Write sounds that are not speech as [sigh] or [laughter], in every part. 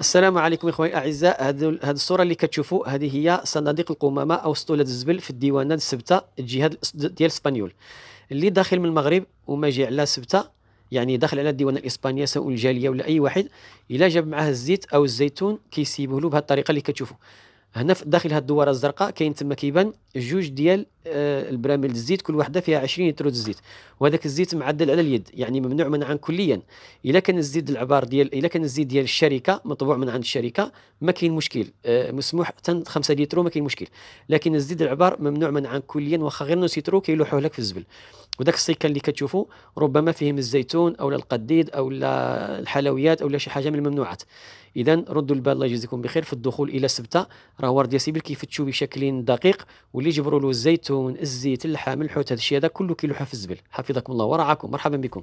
السلام عليكم اخويا الاعزاء هذه الصوره اللي كتشوفوا هذه هي صناديق القمامه او اسطوله الزبل في الديوانه السبته الجهه ديال اسبانيول اللي داخل من المغرب وما جي على سبته يعني داخل على الديوانه الاسبانيه سواء الجاليه ولا اي واحد الا جاب معاه الزيت او الزيتون كيسيبوه له بهذه الطريقه اللي كتشوفوا هنا في داخل هاد الدواره الزرقاء كاين تما كيبان جوج ديال آه البراميل الزيت كل وحده فيها 20 لتر الزيت وهذاك الزيت معدل على اليد يعني ممنوع منعا كليا الا كان الزيت العبار ديال الا كان الزيت ديال الشركه مطبوع من عند الشركه ما كاين مشكل آه مسموح حتى 5 لتر ما كاين مشكل لكن الزيت العبار ممنوع منعا كليا واخا غير نو سيترو كيلوحوه لك في الزبل وداك السيكل اللي كتشوفوا ربما فيهم الزيتون او القديد او الحلويات او شي حاجه من الممنوعات اذا ردوا البال الله يجزيكم بخير في الدخول الى السبته راه ورد ياسيبل كيفتشوا بشكل دقيق واللي جبروا له الزيتون الزيت اللحم الحوت هذا الشيء هذا كله كيلوحه في الزبل حفظكم الله ورعاكم مرحبا بكم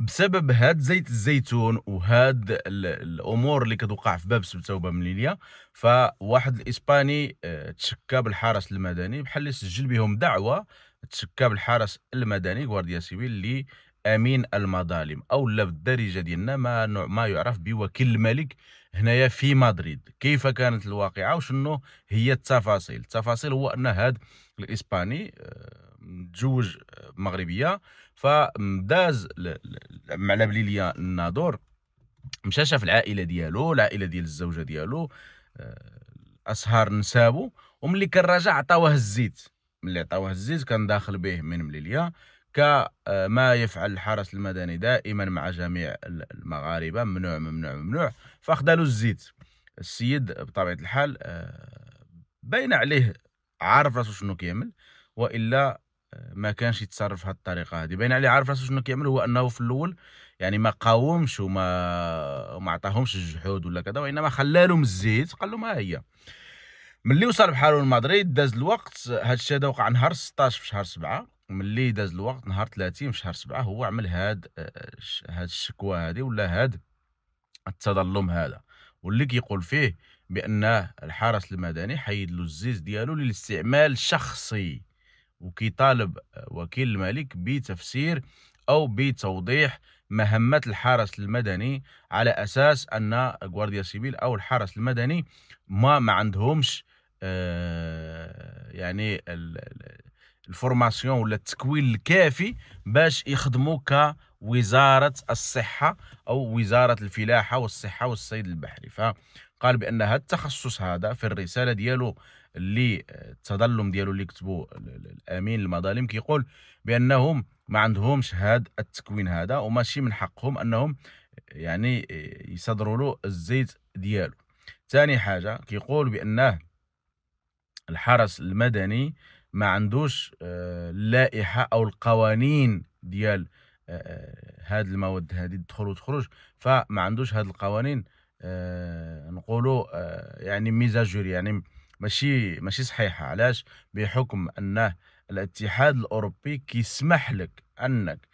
بسبب هاد زيت الزيتون وهاد الامور اللي كتوقع في باب سبته وباب مليليا فواحد الاسباني آه، تشكى بالحرس المدني بحال اللي سجل بهم دعوه تشكى بالحرس المدني غوارديا سيفيل اللي امين المظالم او لا بالدارجه ديالنا ما ما يعرف بوكيل الملك هنايا في مدريد كيف كانت الواقعه وشنو هي التفاصيل التفاصيل هو ان هذا الاسباني متزوج آه، آه، مغربيه فداز لا بليليا الناظور مشى شاف العائله ديالو العائله ديال الزوجه ديالو الاسهار آه، نسابو وملي كان راجع عطاوه الزيت ملي عطاوه الزيت كان داخل به من مليليا كما آه، يفعل الحرس المدني دائما مع جميع المغاربة ممنوع ممنوع ممنوع فأخذلوا الزيت السيد بطبيعة الحال آه، بين عليه عارف راسو شنو كيعمل والا آه، ما كانش يتصرف هذه الطريقه هذه باين عليه عارف راسو شنو كيعمل هو انه في الاول يعني ما قاومش وما ما عطاهمش الجحود ولا كذا وانما خلى لهم الزيت قال لهم ها هي ملي وصل بحالو لمدريد داز الوقت هذا الشيء هذا وقع نهار 16 في شهر 7 ملي داز الوقت نهار 30 في شهر 7 هو عمل هاد آه، هاد الشكوى هادي ولا هاد التظلم هذا واللي كيقول فيه بان الحرس المدني حيد له الزيز ديالو للاستعمال الشخصي وكيطالب وكيل الملك بتفسير او بتوضيح مهمة الحرس المدني على اساس ان غوارديا سيفيل او الحرس المدني ما ما عندهمش آه يعني الفورماسيون ولا التكوين الكافي باش يخدموا كوزاره الصحه او وزاره الفلاحه والصحه والصيد البحري فقال بان هذا التخصص هذا في الرساله ديالو اللي التظلم ديالو اللي كتبوا الامين المظالم كيقول بانهم ما عندهمش هذا التكوين هذا وماشي من حقهم انهم يعني يصدروا له الزيت ديالو ثاني حاجه كيقول بانه الحرس المدني ما عندوش آه، اللائحه او القوانين ديال آه، آه، هاد المواد هادي تدخل وتخرج فما عندوش هاد القوانين نقولوا يعني ميزاجور يعني ماشي ماشي صحيحه علاش بحكم انه الاتحاد الاوروبي كيسمح لك انك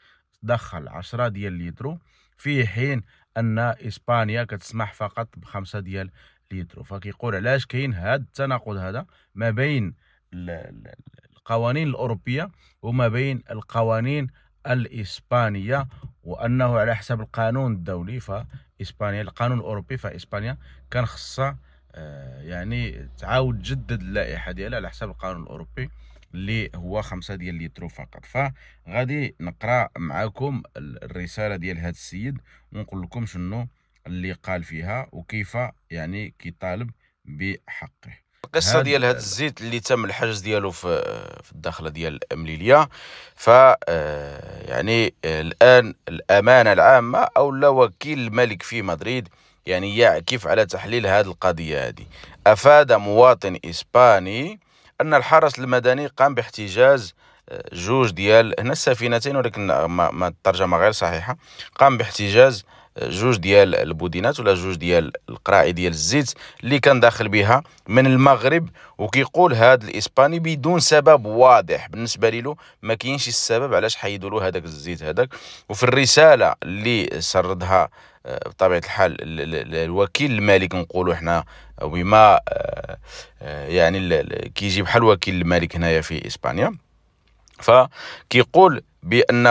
تدخل عشرة ديال ليترو في حين ان اسبانيا كتسمح فقط بخمسة ديال ليترو فكيقول علاش كاين هاد التناقض هذا ما بين القوانين الأوروبية وما بين القوانين الإسبانية وأنه على حسب القانون الدولي فإسبانيا القانون الأوروبي فإسبانيا كان خصها آه، يعني تعاود تجدد اللائحة ديالها على حسب القانون الأوروبي اللي هو خمسة ديال ليترو فقط فغادي نقرا معاكم الرسالة ديال هذا السيد ونقول لكم شنو اللي قال فيها وكيف يعني كيطالب بحقه القصه ديال هذا الزيت اللي تم الحجز ديالو في في الداخله ديال امليليا ف آه، يعني آه، الان الامانه العامه او لا وكيل الملك في مدريد يعني يعكف على تحليل هذه القضيه هذه افاد مواطن اسباني ان الحرس المدني قام باحتجاز آه، جوج ديال هنا السفينتين ولكن ما الترجمه غير صحيحه قام باحتجاز جوج ديال البودينات ولا جوج ديال القراعي ديال الزيت اللي كان داخل بها من المغرب وكيقول هذا الاسباني بدون سبب واضح بالنسبه له ما كاينش السبب علاش حيدوا له هذاك الزيت هذاك وفي الرساله اللي سردها آه، بطبيعه الحال الوكيل الملك نقولوا احنا بما آه، آه، يعني كيجي بحال وكيل الملك هنايا في اسبانيا فكيقول بانه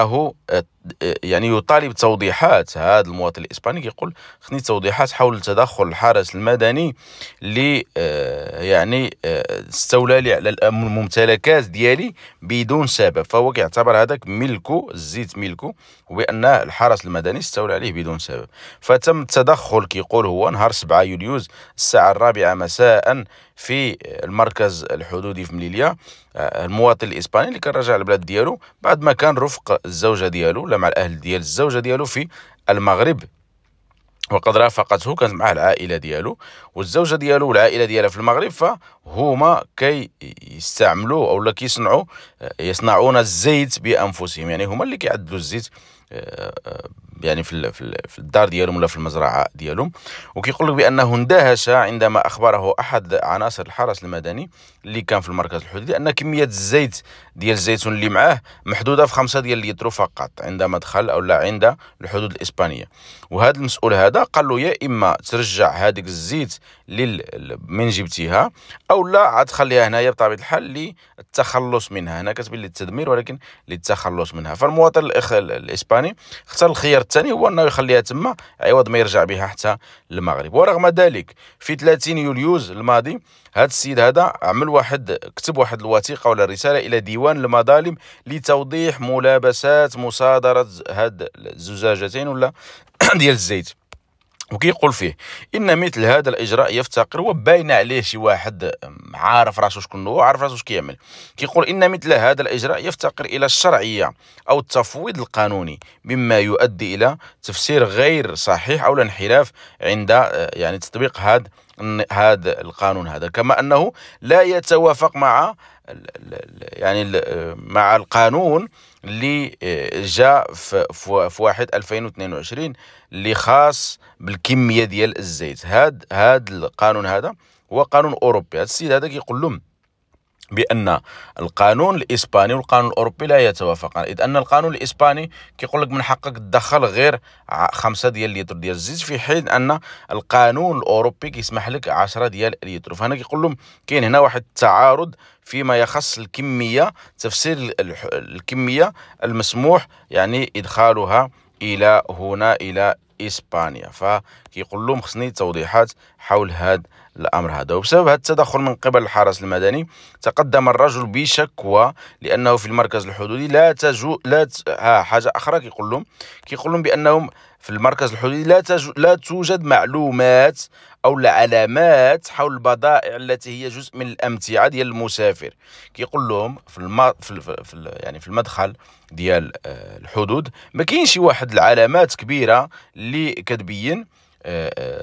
آه، آه، يعني يطالب توضيحات هذا المواطن الاسباني يقول خني توضيحات حول تدخل الحرس المدني اللي آه، يعني استولى لي على الممتلكات ديالي بدون سبب فهو كيعتبر هذاك ملكه الزيت ملكه وبان الحرس المدني استولى عليه بدون سبب فتم التدخل كيقول هو نهار 7 يوليوز الساعه الرابعه مساء في المركز الحدودي في مليليا المواطن الاسباني اللي كان راجع البلاد ديالو بعد ما كان رفق الزوجه ديالو ولا مع الاهل ديال الزوجه ديالو في المغرب وقد رافقته كانت معاه العائله ديالو والزوجه ديالو والعائله ديالها في المغرب فهما كي يستعملوا او يصنعوا آه، يصنعون الزيت بانفسهم يعني هما اللي كيعدلوا الزيت آه، آه، يعني في في الدار ديالهم ولا في المزرعه ديالهم وكيقول لك بانه اندهش عندما اخبره احد عناصر الحرس المدني اللي كان في المركز الحدودي ان كميه الزيت ديال الزيتون اللي معاه محدوده في خمسة ديال اللتر فقط عندما دخل او لا عند الحدود الاسبانيه وهذا المسؤول هذا قال له يا اما ترجع هذيك الزيت لل من جبتيها او لا عاد خليها هنايا بطبيعه الحال للتخلص منها هنا كتبين للتدمير ولكن للتخلص منها فالمواطن الاسباني اختار الخيار الثاني هو انه يخليها تما عوض ما يرجع بها حتى المغرب ورغم ذلك في 30 يوليوز الماضي هذا السيد هذا عمل واحد كتب واحد الوثيقه ولا رساله الى ديوان المظالم لتوضيح ملابسات مصادره هاد الزجاجتين ولا [coughs] ديال الزيت وكيقول فيه ان مثل هذا الاجراء يفتقر وباين عليه شي واحد عارف راسو شكون هو عارف راسو كيعمل كيقول ان مثل هذا الاجراء يفتقر الى الشرعيه او التفويض القانوني مما يؤدي الى تفسير غير صحيح او الانحراف عند أه، يعني تطبيق هذا هذا القانون هذا كما انه لا يتوافق مع يعني أه، مع القانون اللي آه، جاء في واحد 2022 اللي خاص بالكميه ديال الزيت هاد هاد القانون هذا هو قانون اوروبي هاد السيد هذا كيقول لهم بان القانون الاسباني والقانون الاوروبي لا يتوافقان اذ ان القانون الاسباني كيقول لك من حقك تدخل غير خمسة ديال اللتر ديال الزيت في حين ان القانون الاوروبي كيسمح لك 10 ديال اللتر فهنا كيقول لهم كاين هنا واحد التعارض فيما يخص الكميه تفسير الكميه المسموح يعني ادخالها الى هنا الى اسبانيا فكيقول لهم خصني توضيحات حول هذا الأمر هذا وبسبب هذا التدخل من قبل الحرس المدني تقدم الرجل بشكوى لأنه في المركز الحدودي لا تجو لا ت... ها حاجة أخرى كيقول لهم كيقول لهم بأنهم في المركز الحدودي لا تج... لا توجد معلومات او علامات حول البضائع التي هي جزء من الامتعه ديال المسافر كيقول لهم في الم... في, ال... في ال... يعني في المدخل ديال آه، الحدود ما كاينش واحد العلامات كبيره اللي كتبين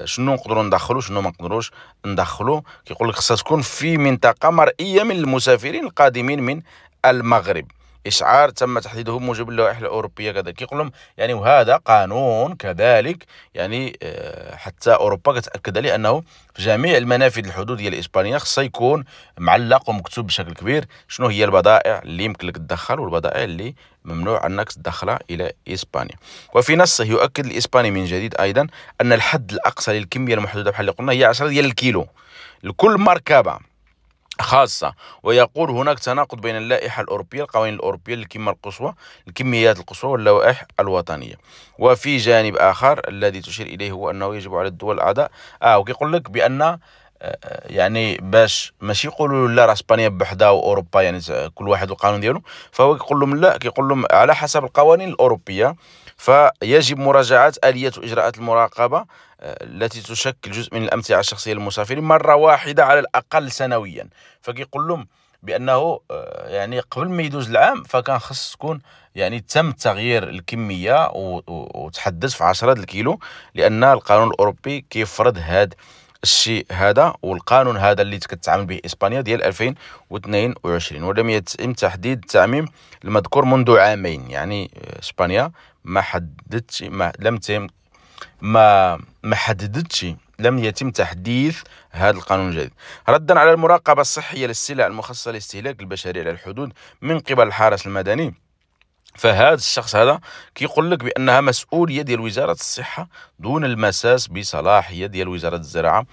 شنو نقدروا ندخلوا شنو ما نقدروش ندخلوا كيقول لك خصها تكون في منطقه مرئيه من المسافرين القادمين من المغرب إشعار تم تحديده موجب اللوائح الأوروبية كذلك كيقول لهم يعني وهذا قانون كذلك يعني آه، حتى أوروبا كتأكد عليه أنه في جميع المنافذ الحدود ديال إسبانيا خصها يكون معلق ومكتوب بشكل كبير شنو هي البضائع اللي يمكن لك تدخل والبضائع اللي ممنوع أنك تدخلها إلى إسبانيا وفي نصه يؤكد الإسباني من جديد أيضا أن الحد الأقصى للكمية المحدودة بحال اللي قلنا هي 10 ديال الكيلو لكل مركبة خاصة ويقول هناك تناقض بين اللائحة الأوروبية القوانين الأوروبية للكمة القصوى الكميات القصوى واللوائح الوطنية وفي جانب آخر الذي تشير إليه هو أنه يجب على الدول الأعضاء آه وكيقول لك بأن يعني باش ماشي يقولوا لا راه اسبانيا بحدا واوروبا يعني كل واحد القانون ديالو فهو كيقول لهم لا كيقول لهم على حسب القوانين الاوروبيه فيجب مراجعه اليات واجراءات المراقبه آه، التي تشكل جزء من الامتعه الشخصيه للمسافرين مره واحده على الاقل سنويا فكيقول لهم بانه آه، يعني قبل ما يدوز العام فكان خص تكون يعني تم تغيير الكميه وتحدث في 10 الكيلو لان القانون الاوروبي كيفرض هذا الشيء هذا والقانون هذا اللي كتعامل به اسبانيا ديال 2022 ولم يتم تحديد التعميم المذكور منذ عامين يعني اسبانيا ما حددتش ما لم تم ما ما حددتش لم يتم تحديث هذا القانون الجديد ردا على المراقبه الصحيه للسلع المخصصه لاستهلاك البشري على الحدود من قبل الحرس المدني فهذا الشخص هذا كيقول لك بانها مسؤوليه ديال وزاره الصحه دون المساس بصلاحيه ديال وزاره الزراعه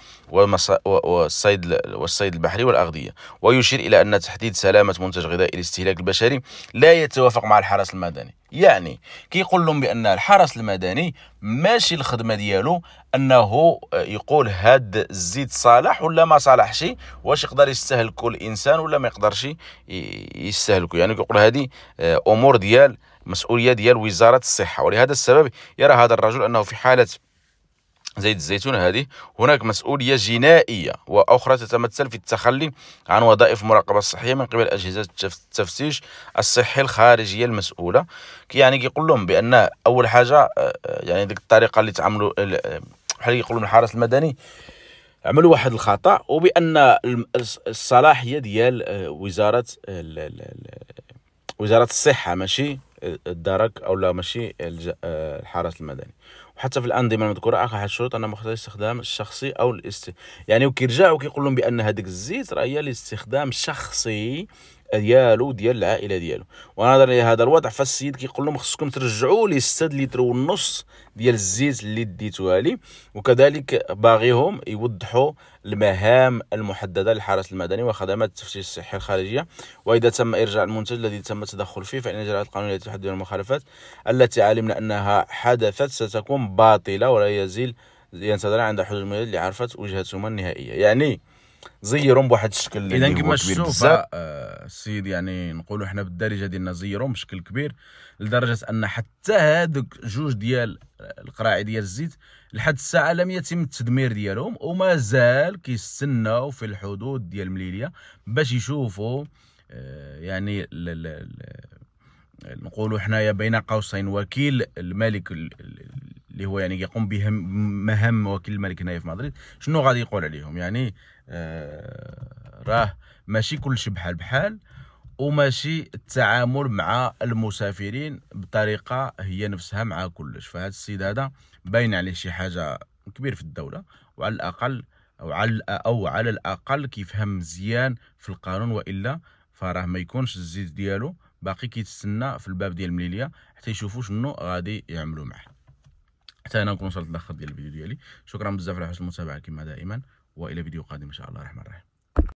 والصيد والصيد البحري والاغذيه ويشير الى ان تحديد سلامه منتج غذائي الاستهلاك البشري لا يتوافق مع الحرس المدني يعني كيقول لهم بان الحرس المدني ماشي الخدمه ديالو انه يقول هاد الزيت صالح ولا ما صالحش واش يقدر يستهلك الانسان ولا ما يقدرش يستهلكه يعني كيقول هذه آه، امور ديال مسؤوليه ديال وزاره الصحه ولهذا السبب يرى هذا الرجل انه في حاله زيت الزيتون هذه هناك مسؤولية جنائية وأخرى تتمثل في التخلي عن وظائف المراقبة الصحية من قبل أجهزة التفتيش الصحي الخارجية المسؤولة يعني كيقول لهم بأن أول حاجة آه، آه، يعني ديك الطريقة اللي تعملوا آه، بحال كيقول لهم الحرس المدني عملوا واحد الخطأ وبأن الصلاحية ديال وزارة وزارة الصحة ماشي الدرك أو لا ماشي الحرس المدني وحتى في الانظمه المذكوره اخر الشروط ان مختص الاستخدام الشخصي او الاست يعني وكيرجعوا كيقول لهم بان هذاك الزيت راه هي لاستخدام شخصي ديالو ديال العائله ديالو ونظرا لهذا الوضع فالسيد كيقول لهم خصكم ترجعوا لي 6 لتر ونص ديال الزيت اللي ديتوها لي وكذلك باغيهم يوضحوا المهام المحدده للحرس المدني وخدمات التفتيش الصحي الخارجيه واذا تم ارجاع المنتج الذي تم التدخل فيه فان الاجراءات القانونيه التي تحدد المخالفات التي علمنا انها حدثت ستكون باطله ولا يزيل ينتظر عند حلول اللي لعرفت وجهتهما النهائيه يعني زيرهم بواحد الشكل اذا كما شفتوا السيد آه، يعني نقولوا حنا بالدارجه ديالنا زيرهم بشكل كبير لدرجه ان حتى هذوك جوج ديال القراعي ديال الزيت لحد الساعه لم يتم التدمير ديالهم ومازال كيستناو في الحدود ديال مليليه باش يشوفوا آه، يعني نقولوا حنايا بين قوسين وكيل الملك اللي هو يعني يقوم بمهام وكيل الملك هنايا في مدريد شنو غادي يقول عليهم يعني آه، راه ماشي كلشي بحال بحال وماشي التعامل مع المسافرين بطريقه هي نفسها مع كلش فهاد السيد هذا باين عليه شي حاجه كبير في الدوله وعلى الاقل او على او على الاقل كيفهم مزيان في القانون والا فراه ما يكونش الزيت ديالو باقي كيتسنى في الباب ديال المليليه حتى يشوفوا شنو غادي يعملوا معاه حتى انا نكون وصلت لاخر ديال الفيديو ديالي شكرا بزاف على حسن المتابعه كما دائما والى فيديو قادم ان شاء الله الرحمن الرحيم